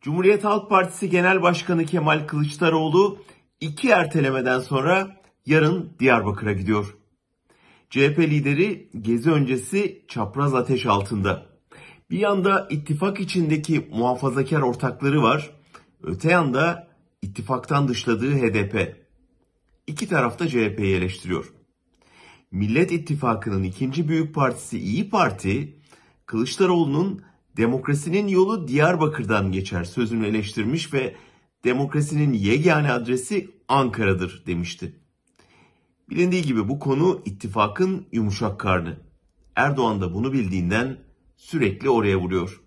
Cumhuriyet Halk Partisi Genel Başkanı Kemal Kılıçdaroğlu iki ertelemeden sonra yarın Diyarbakır'a gidiyor. CHP lideri gezi öncesi çapraz ateş altında. Bir yanda ittifak içindeki muhafazakar ortakları var, öte yanda ittifaktan dışladığı HDP. İki tarafta CHP'yi eleştiriyor. Millet İttifakı'nın ikinci büyük partisi İyi Parti, Kılıçdaroğlu'nun Demokrasinin yolu Diyarbakır'dan geçer sözünü eleştirmiş ve demokrasinin yegane adresi Ankara'dır demişti. Bilindiği gibi bu konu ittifakın yumuşak karnı. Erdoğan da bunu bildiğinden sürekli oraya vuruyor.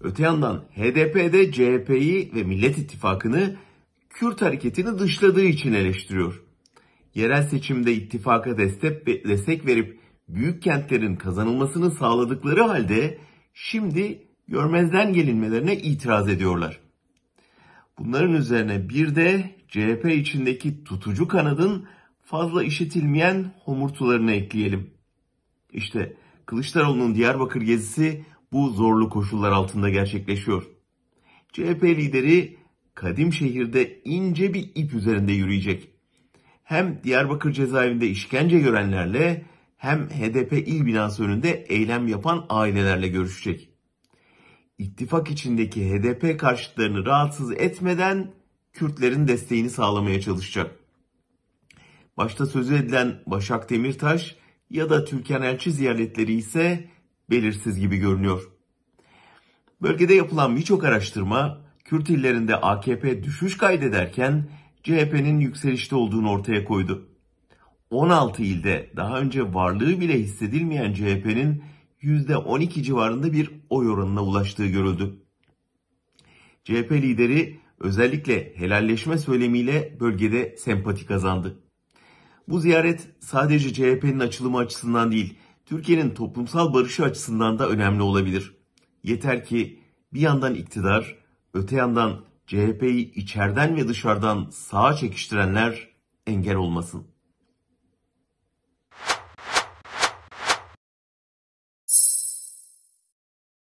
Öte yandan HDP'de CHP'yi ve Millet İttifakı'nı Kürt hareketini dışladığı için eleştiriyor. Yerel seçimde ittifaka destek, destek verip büyük kentlerin kazanılmasını sağladıkları halde Şimdi görmezden gelinmelerine itiraz ediyorlar. Bunların üzerine bir de CHP içindeki tutucu kanadın fazla işitilmeyen homurtularını ekleyelim. İşte Kılıçdaroğlu'nun Diyarbakır gezisi bu zorlu koşullar altında gerçekleşiyor. CHP lideri kadim şehirde ince bir ip üzerinde yürüyecek. Hem Diyarbakır cezaevinde işkence görenlerle hem HDP il binası önünde eylem yapan ailelerle görüşecek. İttifak içindeki HDP karşıtlarını rahatsız etmeden Kürtlerin desteğini sağlamaya çalışacak. Başta sözü edilen Başak Demirtaş ya da Türkan Elçi ziyaretleri ise belirsiz gibi görünüyor. Bölgede yapılan birçok araştırma Kürt illerinde AKP düşüş kaydederken CHP'nin yükselişte olduğunu ortaya koydu. 16 ilde daha önce varlığı bile hissedilmeyen CHP'nin %12 civarında bir oy oranına ulaştığı görüldü. CHP lideri özellikle helalleşme söylemiyle bölgede sempati kazandı. Bu ziyaret sadece CHP'nin açılımı açısından değil, Türkiye'nin toplumsal barışı açısından da önemli olabilir. Yeter ki bir yandan iktidar, öte yandan CHP'yi içeriden ve dışarıdan sağa çekiştirenler engel olmasın.